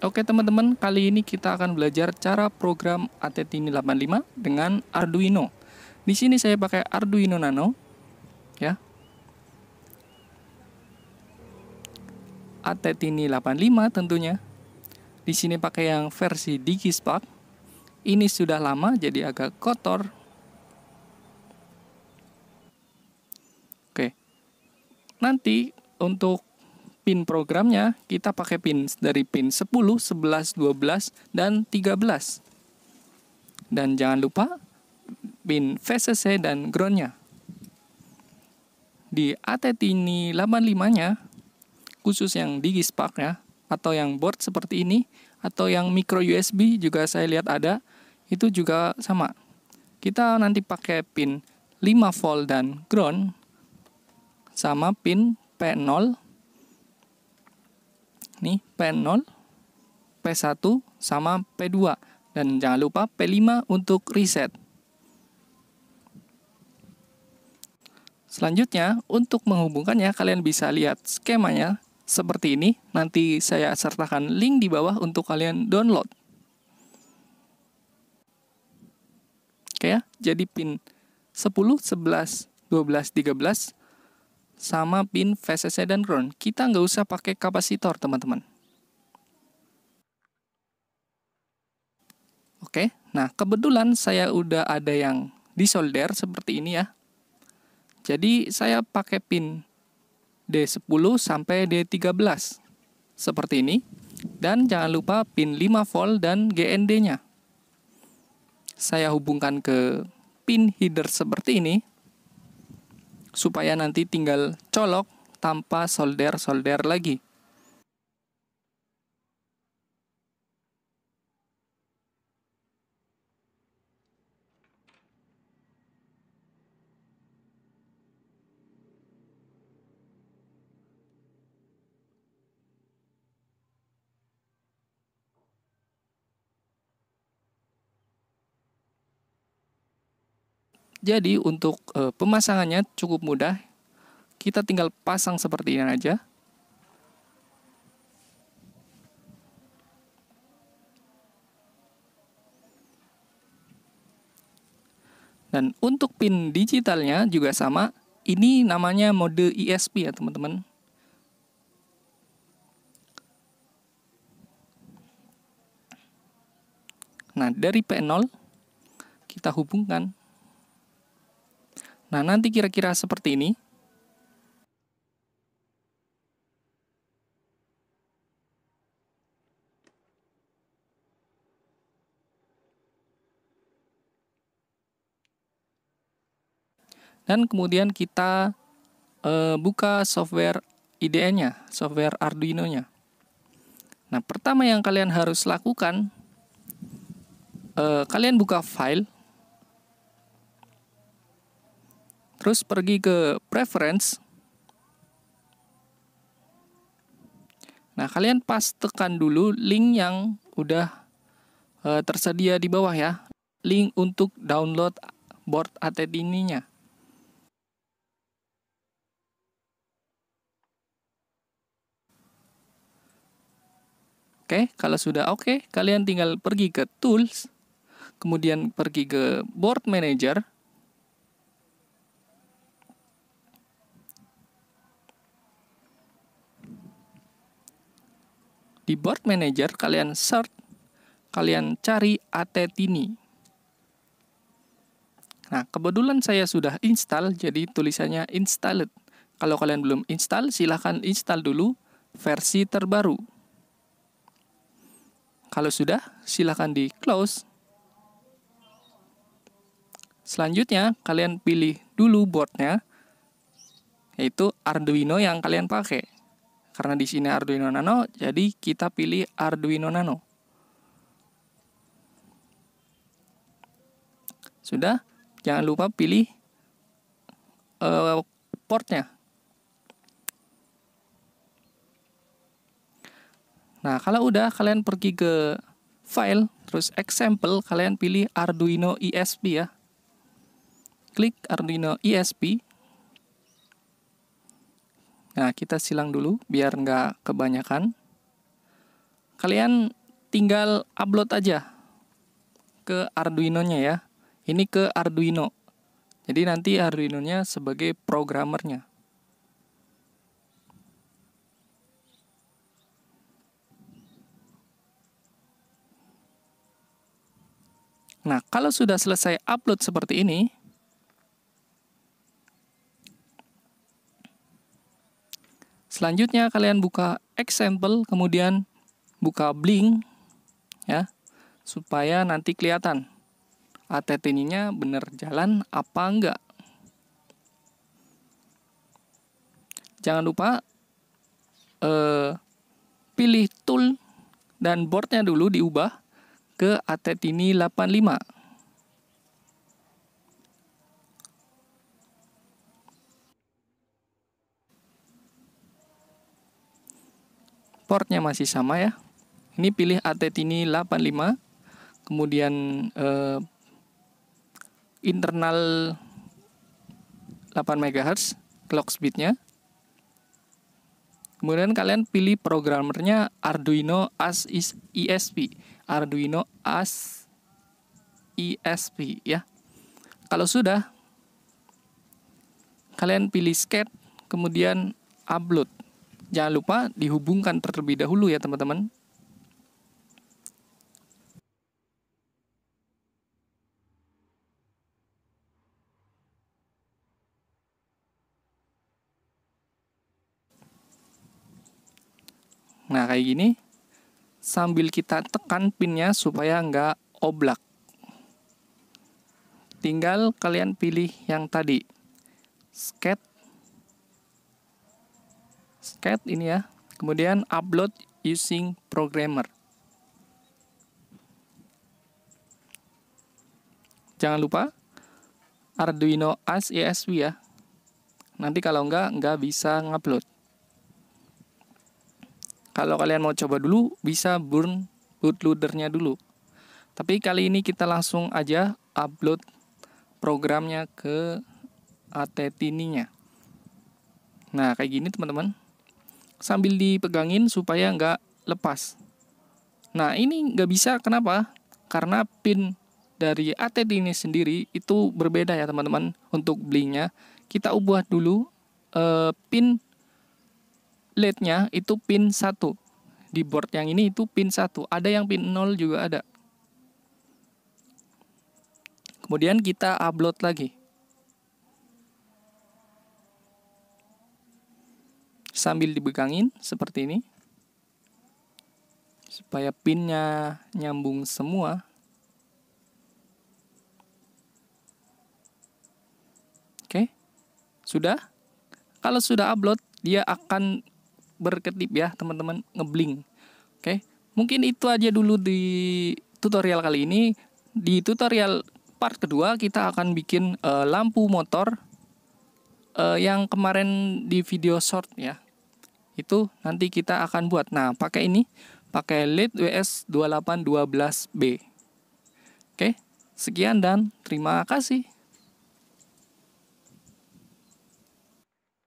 Oke teman-teman, kali ini kita akan belajar cara program attiny 85 dengan Arduino. Di sini saya pakai Arduino Nano, ya. attiny 85 tentunya. Di sini pakai yang versi DigiSpark. Ini sudah lama jadi agak kotor. Oke. Nanti untuk pin programnya, kita pakai pin dari pin 10, 11, 12, dan 13. Dan jangan lupa pin VCC dan groundnya. Di ini 85-nya, khusus yang DigiSpark ya, atau yang board seperti ini, atau yang micro USB juga saya lihat ada, itu juga sama. Kita nanti pakai pin 5 volt dan ground sama pin P0 nih P0, P1 sama P2 dan jangan lupa P5 untuk reset. Selanjutnya, untuk menghubungkannya kalian bisa lihat skemanya seperti ini. Nanti saya sertakan link di bawah untuk kalian download. Oke ya, jadi pin 10, 11, 12, 13 sama pin VCC dan ground. Kita nggak usah pakai kapasitor, teman-teman. Oke, nah kebetulan saya udah ada yang disolder seperti ini ya. Jadi saya pakai pin D10 sampai D13 seperti ini. Dan jangan lupa pin 5 volt dan GND-nya. Saya hubungkan ke pin header seperti ini supaya nanti tinggal colok tanpa solder-solder lagi. Jadi untuk e, pemasangannya cukup mudah. Kita tinggal pasang seperti ini aja. Dan untuk pin digitalnya juga sama. Ini namanya mode ISP ya teman-teman. Nah, dari P0 kita hubungkan Nah, nanti kira-kira seperti ini. Dan kemudian kita e, buka software IDE-nya, software Arduino-nya. Nah, pertama yang kalian harus lakukan, e, kalian buka file Terus pergi ke preference. Nah, kalian pas tekan dulu link yang udah e, tersedia di bawah ya. Link untuk download board ATT ininya. Oke, okay, kalau sudah oke, okay, kalian tinggal pergi ke tools, kemudian pergi ke board manager. Di board manager kalian search, kalian cari Atetini. Nah, kebetulan saya sudah install, jadi tulisannya installed. Kalau kalian belum install, silahkan install dulu versi terbaru. Kalau sudah, silahkan di close. Selanjutnya, kalian pilih dulu boardnya, yaitu Arduino yang kalian pakai. Karena di sini Arduino Nano, jadi kita pilih Arduino Nano. Sudah, jangan lupa pilih uh, portnya. Nah, kalau udah kalian pergi ke file, terus example, kalian pilih Arduino ESP ya. Klik Arduino ESP. Nah, kita silang dulu biar nggak kebanyakan. Kalian tinggal upload aja ke Arduino-nya ya. Ini ke Arduino. Jadi nanti Arduino-nya sebagai programmernya. Nah, kalau sudah selesai upload seperti ini, Selanjutnya kalian buka example, kemudian buka blink ya supaya nanti kelihatan ATT-nya benar jalan apa enggak. Jangan lupa eh, pilih tool dan boardnya dulu diubah ke ATT ini 85. portnya masih sama ya. Ini pilih Atetini 85, kemudian eh, internal 8 MHz clock speednya. Kemudian kalian pilih programmernya Arduino AS ISP, Arduino AS ISP ya. Kalau sudah, kalian pilih skate, kemudian upload jangan lupa dihubungkan terlebih dahulu ya teman-teman. Nah kayak gini, sambil kita tekan pinnya supaya nggak oblak. Tinggal kalian pilih yang tadi, sketch. Sketch ini ya. Kemudian upload using programmer. Jangan lupa Arduino as ESV ya. Nanti kalau enggak, enggak bisa ngupload. Kalau kalian mau coba dulu, bisa burn bootloadernya dulu. Tapi kali ini kita langsung aja upload programnya ke ini nya Nah, kayak gini teman-teman sambil dipegangin supaya nggak lepas. Nah ini nggak bisa kenapa? Karena pin dari ATD ini sendiri itu berbeda ya teman-teman untuk belinya. Kita ubah dulu eh, pin LED-nya itu pin 1. Di board yang ini itu pin 1. Ada yang pin 0 juga ada. Kemudian kita upload lagi. sambil dibekangin seperti ini supaya pinnya nyambung semua oke sudah kalau sudah upload dia akan berkedip ya teman-teman ngebling oke mungkin itu aja dulu di tutorial kali ini di tutorial part kedua kita akan bikin uh, lampu motor uh, yang kemarin di video short ya itu nanti kita akan buat. Nah, pakai ini, pakai lead WS 2812B. Oke, sekian dan terima kasih.